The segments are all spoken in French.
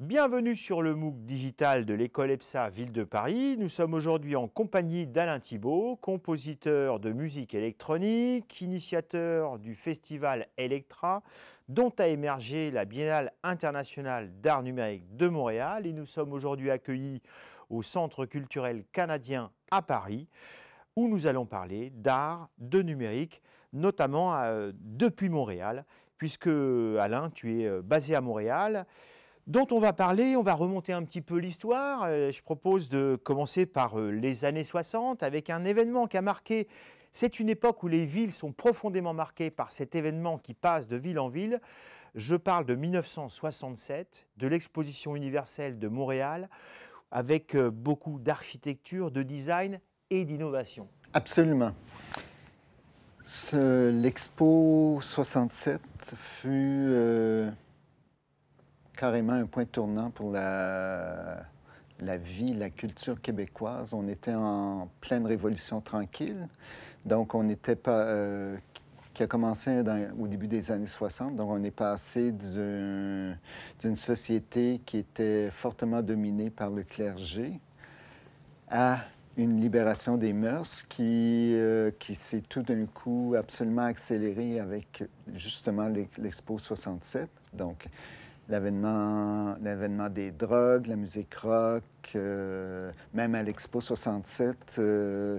Bienvenue sur le MOOC digital de l'école EPSA Ville de Paris. Nous sommes aujourd'hui en compagnie d'Alain Thibault, compositeur de musique électronique, initiateur du festival Electra, dont a émergé la Biennale internationale d'art numérique de Montréal. Et nous sommes aujourd'hui accueillis au Centre culturel canadien à Paris, où nous allons parler d'art, de numérique, notamment euh, depuis Montréal, puisque Alain, tu es euh, basé à Montréal dont on va parler. On va remonter un petit peu l'histoire. Euh, je propose de commencer par euh, les années 60 avec un événement qui a marqué. C'est une époque où les villes sont profondément marquées par cet événement qui passe de ville en ville. Je parle de 1967, de l'exposition universelle de Montréal, avec euh, beaucoup d'architecture, de design et d'innovation. Absolument. L'expo 67 fut carrément un point tournant pour la, la vie, la culture québécoise. On était en pleine révolution tranquille, donc on n'était pas... Euh, qui a commencé au début des années 60. Donc, on est passé d'une société qui était fortement dominée par le clergé à une libération des mœurs qui, euh, qui s'est tout d'un coup absolument accélérée avec justement l'Expo 67. Donc, l'avènement, des drogues, la musique rock, euh, même à l'Expo 67, euh,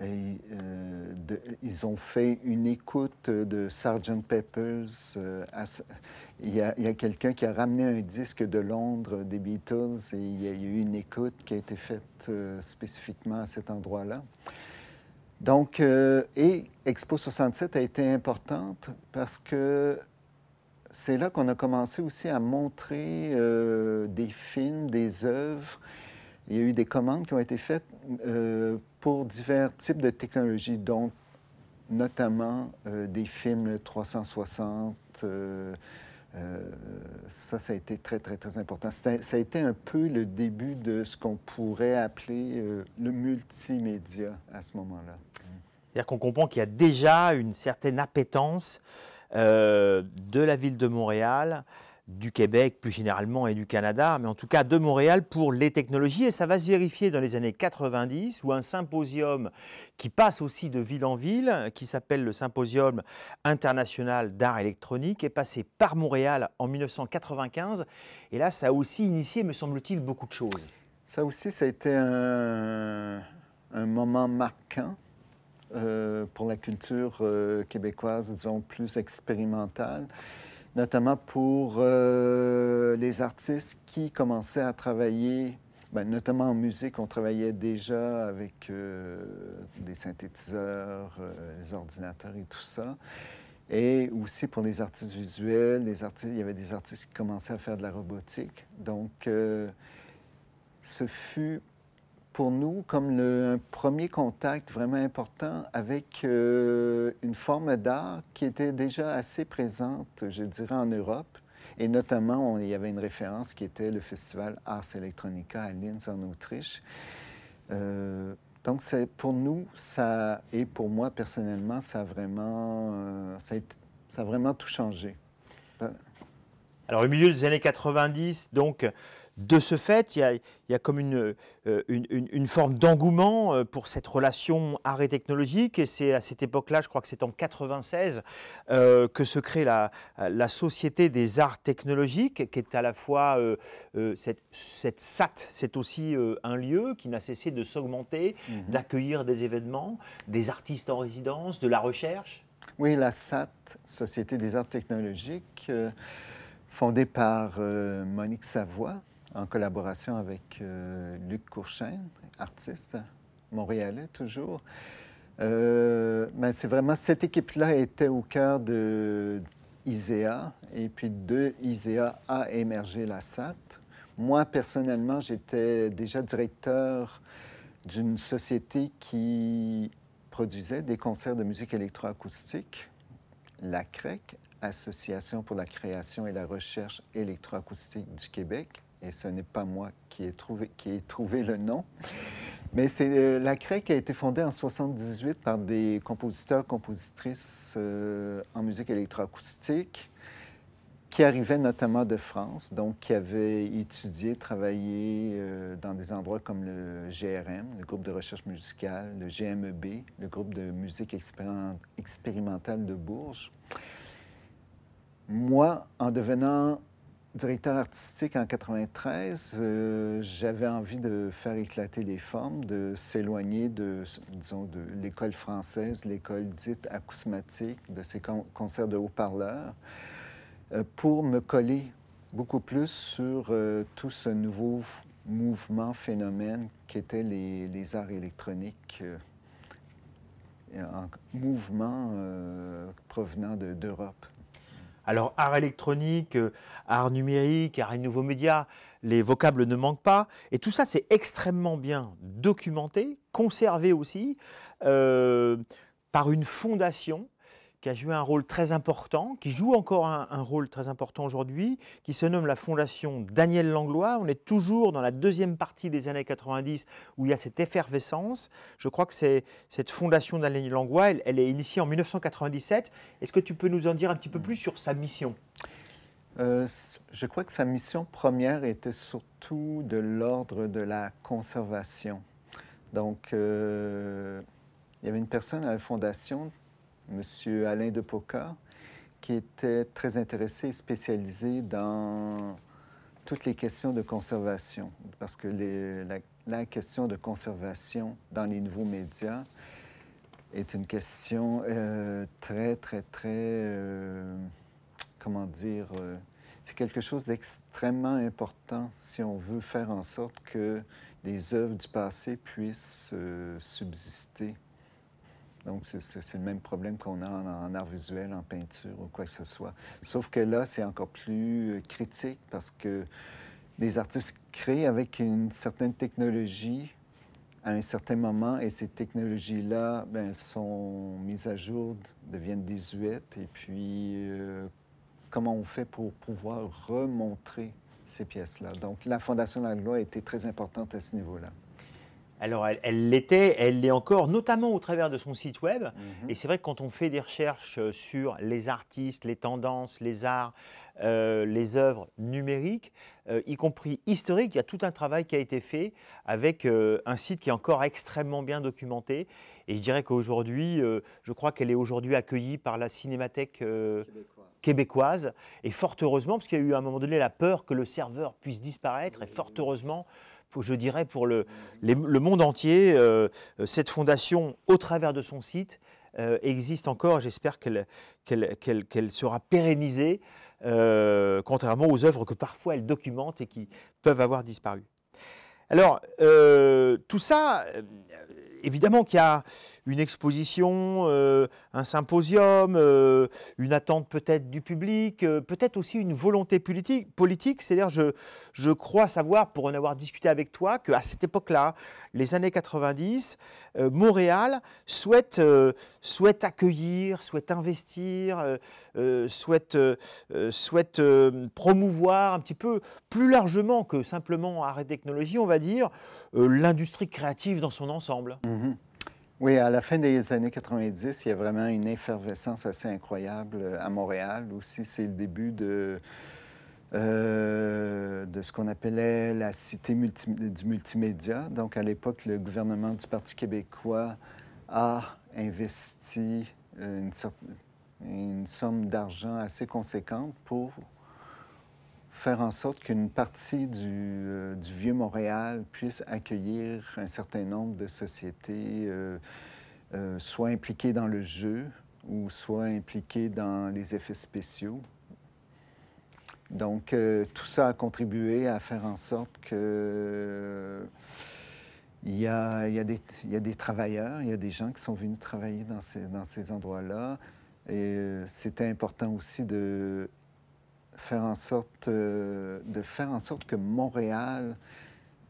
euh, ils ont fait une écoute de Sgt. Peppers. il, y a, a quelqu'un qui a ramené un disque de Londres des Beatles et il y a eu une écoute qui a été faite spécifiquement à cet endroit-là. Donc, et Expo 67 a été importante parce que c'est là qu'on a commencé aussi à montrer euh, des films, des œuvres. Il y a eu des commandes qui ont été faites euh, pour divers types de technologies, donc notamment euh, des films 360. ça, ça a été très, très, très important. Ça a été un peu le début de ce qu'on pourrait appeler le multimédia à ce moment-là. C'est-à-dire qu'on comprend qu'il y a déjà une certaine appétence euh, de la ville de Montréal, du Québec plus généralement et du Canada, mais en tout cas de Montréal pour les technologies. Et ça va se vérifier dans les années 90 où un symposium qui passe aussi de ville en ville, qui s'appelle le Symposium international d'art électronique, est passé par Montréal en 1995. Et là, ça a aussi initié, me semble-t-il, beaucoup de choses. Ça aussi, ça a été un, moment marquant. Euh, euh, pour la culture euh, québécoise, disons, plus expérimentale notamment pour euh, les artistes qui commençaient à travailler, ben, notamment en musique, on travaillait déjà avec des synthétiseurs, des les ordinateurs et tout ça. Et aussi pour les artistes visuels, les artistes, il y avait des artistes qui commençaient à faire de la robotique. Donc, ce fut pour nous comme le, un premier contact vraiment important avec euh, une forme d'art qui était déjà assez présente, je dirais, en Europe. Et notamment, il y avait une référence qui était le festival Ars Electronica à Linz, en Autriche. Euh, donc, pour nous, ça, et pour moi personnellement, ça vraiment, euh, ça, ça a vraiment tout changé. Alors, au milieu des années 90, donc, de ce fait, il y a, comme euh, une, forme d'engouement euh, pour cette relation art et technologique. Et c'est à cette époque-là, je crois que c'est en 96, euh, que se crée la, Société des arts technologiques, qui est à la fois cette, SAT, c'est aussi un lieu qui n'a cessé de s'augmenter, mhm. d'accueillir des événements, des artistes en résidence, de la recherche. Oui, la SAT, Société des arts technologiques fondée par Monique Savoie, en collaboration avec euh, Luc Courchaine, artiste montréalais toujours. Euh, c'est vraiment cette équipe-là était au cœur de ISEA et puis de ISEA a émergé la SAT. Moi, personnellement, j'étais déjà directeur d'une société qui produisait des concerts de musique électroacoustique, la CREC, e Association pour la création et la recherche électroacoustique du Québec et ce n'est pas moi qui ai trouvé, qui ai trouvé le nom. Mais c'est euh, la la qui a été fondée en 78 par des compositeurs, compositrices euh, en musique électroacoustique qui arrivaient notamment de France, donc qui avaient étudié, travaillé euh, dans des endroits comme le GRM, le groupe de recherche musicale, le GMEB, le groupe de musique expérimentale de Bourges. Moi, en devenant directeur artistique en 93, euh, j'avais envie de faire éclater les formes, de s'éloigner de, de l'école française, l'école dite acousmatique, de ces concerts de haut-parleurs, euh, pour me coller beaucoup plus sur euh, tout ce nouveau mouvement, phénomène qu'étaient les, les, arts électroniques, en mouvement provenant d'Europe. Alors art électronique, euh, art numérique, art et nouveaux médias, les vocables ne manquent pas. Et tout ça, c'est extrêmement bien documenté, conservé aussi, euh, par une fondation qui a joué un rôle très important, qui joue encore un, rôle très important aujourd'hui, qui se nomme la Fondation Daniel Langlois. On est toujours dans la deuxième partie des années 90 où il y a cette effervescence. Je crois que c'est cette Fondation Daniel Langlois, elle, est initiée en 1997. Est-ce que tu peux nous en dire un petit peu plus sur sa mission euh, je crois que sa mission première était surtout de l'ordre de la conservation. Donc, euh, il y avait une personne à la fondation M. Alain Depoca, qui était très intéressé et spécialisé dans toutes les questions de conservation, parce que la, question de conservation dans les nouveaux médias est une question euh, très, très, très, euh, comment dire, euh, c'est quelque chose d'extrêmement important si on veut faire en sorte que des œuvres du passé puissent subsister donc, c'est le même problème qu'on a en, art visuel, en peinture ou quoi que ce soit. Sauf que là, c'est encore plus euh, critique parce que les artistes créent avec une certaine technologie à un certain moment et ces technologies-là ben, sont mises à jour, deviennent désuètes. Et puis, euh, comment on fait pour pouvoir remontrer ces pièces-là? Donc, la Fondation de la loi a été très importante à ce niveau-là. Alors, elle l'était, elle l'est encore, notamment au travers de son site web. Mhm. Et c'est vrai que quand on fait des recherches euh, sur les artistes, les tendances, les arts, euh, les œuvres numériques, euh, y compris historiques, il y a tout un travail qui a été fait avec un site qui est encore extrêmement bien documenté. Et je dirais qu'aujourd'hui, je crois qu'elle est aujourd'hui accueillie par la Cinémathèque québécoise. québécoise. Et fort heureusement, parce qu'il y a eu à un moment donné la peur que le serveur puisse disparaître, et fort heureusement je dirais, pour le, monde entier. Euh, cette fondation, au travers de son site, euh, existe encore. J'espère qu'elle sera pérennisée, euh, contrairement aux œuvres que parfois elle documente et qui peuvent avoir disparu. Alors, tout ça, évidemment qu'il y a une exposition, euh, un symposium, euh, une attente peut-être du public, euh, peut-être aussi une volonté politique. C'est-à-dire, je, crois savoir, pour en avoir discuté avec toi, qu'à cette époque-là, les années 90, Montréal souhaite, souhaite accueillir, souhaite investir, souhaite, promouvoir un petit peu plus largement que simplement Arrêt Technologie, on va dire, l'industrie créative dans son ensemble. Mhm. Oui, à la fin des années 90, il y a vraiment une effervescence assez incroyable euh, à Montréal. Aussi, c'est le début de, euh, de ce qu'on appelait la cité du multimédia. Donc, à l'époque, le gouvernement du Parti québécois a investi euh, une, une somme d'argent assez conséquente pour faire en sorte qu'une partie du, euh, du, vieux Montréal puisse accueillir un certain nombre de sociétés, euh, euh, soit impliquées dans le jeu ou soit impliquées dans les effets spéciaux. Donc, tout ça a contribué à faire en sorte que... Il y, a, il, y a des, il y, a, des, travailleurs, il y a des gens qui sont venus travailler dans ces, dans ces endroits-là. Et c'était important aussi de faire en sorte, euh, de faire en sorte que Montréal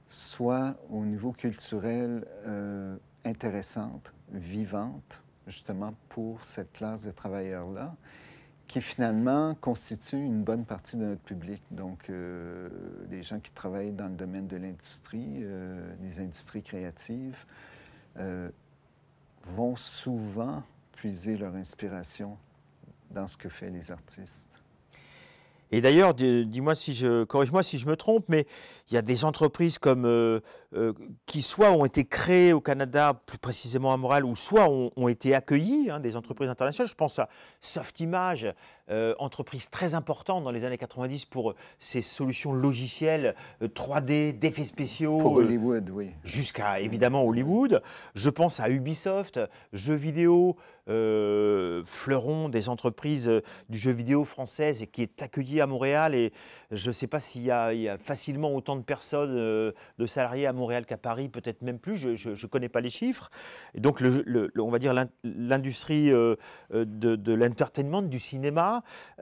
soit au niveau culturel euh, intéressante, vivante, justement pour cette classe de travailleurs-là, qui finalement constitue une bonne partie de notre public. Donc, euh, les gens qui travaillent dans le domaine de l'industrie, des industries créatives, vont souvent puiser leur inspiration dans ce que fait les artistes. Et d'ailleurs, dis-moi si je corrige-moi si je me trompe, mais il y a des entreprises comme euh, euh, qui soit ont été créées au Canada, plus précisément à Montréal, ou soit ont, été accueillies, hein, des entreprises internationales. Je pense à Softimage, euh, entreprise très importante dans les années 90 pour euh, ses solutions logicielles 3D, euh, d'effets spéciaux. Pour Hollywood, oui. Jusqu'à évidemment Hollywood. Je pense à Ubisoft, jeux vidéo, fleuron des entreprises du jeu vidéo française et qui est accueillie à Montréal. Et je ne sais pas s'il y, a facilement autant de personnes, de salariés à Montréal qu'à Paris, peut-être même plus. Je ne connais pas les chiffres. Et donc, on va dire l'industrie de, de l'entertainment, du cinéma,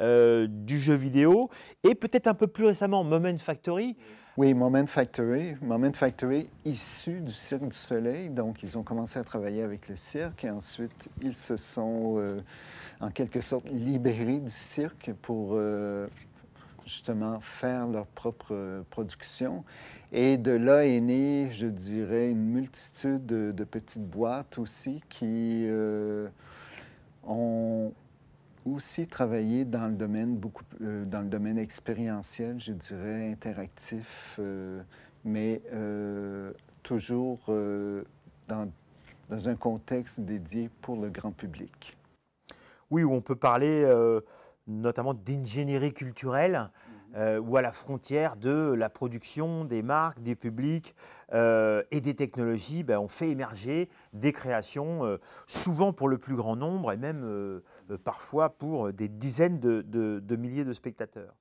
euh, du jeu vidéo, et peut-être un peu plus récemment Moment Factory. Oui, Moment Factory, Moment Factory issu du Cirque du Soleil. Donc, ils ont commencé à travailler avec le cirque et ensuite, ils se sont euh, en quelque sorte libérés du cirque pour euh, justement faire leur propre production. Et de là est née, je dirais, une multitude de, petites boîtes aussi qui ont aussi travailler dans le domaine beaucoup euh, dans le domaine expérientiel, je dirais interactif, euh, mais euh, toujours dans, dans, un contexte dédié pour le grand public. Oui, où on peut parler notamment d'ingénierie culturelle, euh, ou à la frontière de la production des marques, des publics euh, et des technologies, ben, on fait émerger des créations, euh, souvent pour le plus grand nombre et même parfois pour des dizaines de milliers de spectateurs.